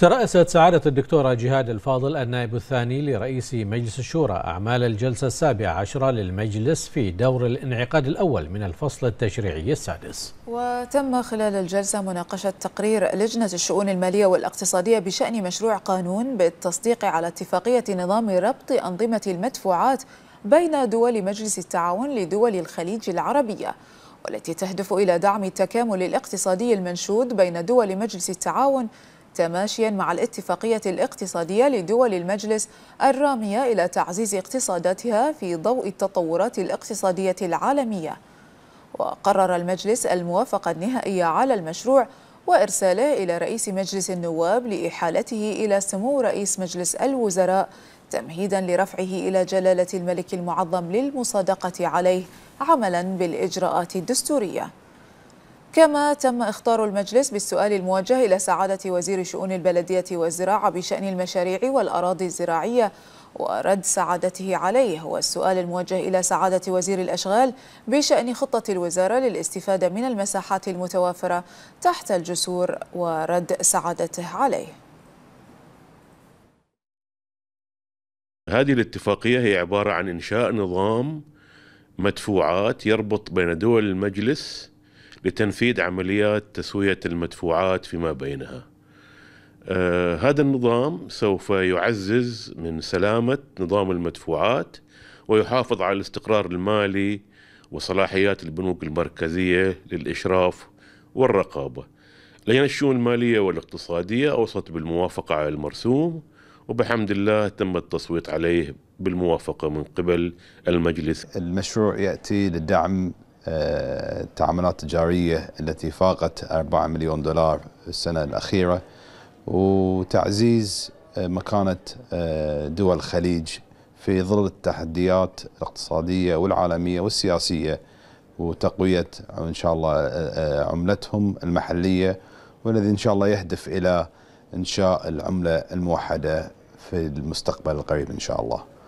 ترأست سعادة الدكتورة جهاد الفاضل النائب الثاني لرئيس مجلس الشورى أعمال الجلسة السابعة عشرة للمجلس في دور الانعقاد الأول من الفصل التشريعي السادس وتم خلال الجلسة مناقشة تقرير لجنة الشؤون المالية والاقتصادية بشأن مشروع قانون بالتصديق على اتفاقية نظام ربط أنظمة المدفوعات بين دول مجلس التعاون لدول الخليج العربية والتي تهدف إلى دعم التكامل الاقتصادي المنشود بين دول مجلس التعاون تماشيا مع الاتفاقية الاقتصادية لدول المجلس الرامية إلى تعزيز اقتصاداتها في ضوء التطورات الاقتصادية العالمية وقرر المجلس الموافقة النهائية على المشروع وإرساله إلى رئيس مجلس النواب لإحالته إلى سمو رئيس مجلس الوزراء تمهيدا لرفعه إلى جلالة الملك المعظم للمصادقة عليه عملا بالإجراءات الدستورية كما تم اختار المجلس بالسؤال الموجه إلى سعادة وزير شؤون البلدية والزراعة بشأن المشاريع والأراضي الزراعية ورد سعادته عليه والسؤال الموجه إلى سعادة وزير الأشغال بشأن خطة الوزارة للاستفادة من المساحات المتوافرة تحت الجسور ورد سعادته عليه هذه الاتفاقية هي عبارة عن إنشاء نظام مدفوعات يربط بين دول المجلس لتنفيذ عمليات تسوية المدفوعات فيما بينها آه هذا النظام سوف يعزز من سلامة نظام المدفوعات ويحافظ على الاستقرار المالي وصلاحيات البنوك المركزية للإشراف والرقابة لجنة الشؤون المالية والاقتصادية أوصت بالموافقة على المرسوم وبحمد الله تم التصويت عليه بالموافقة من قبل المجلس المشروع يأتي لدعم التعاملات التجارية التي فاقت 4 مليون دولار في السنة الأخيرة وتعزيز آه، مكانة آه، دول الخليج في ظل التحديات الاقتصادية والعالمية والسياسية وتقوية إن شاء الله آه، عملتهم المحلية والذي إن شاء الله يهدف إلى إنشاء العملة الموحدة في المستقبل القريب إن شاء الله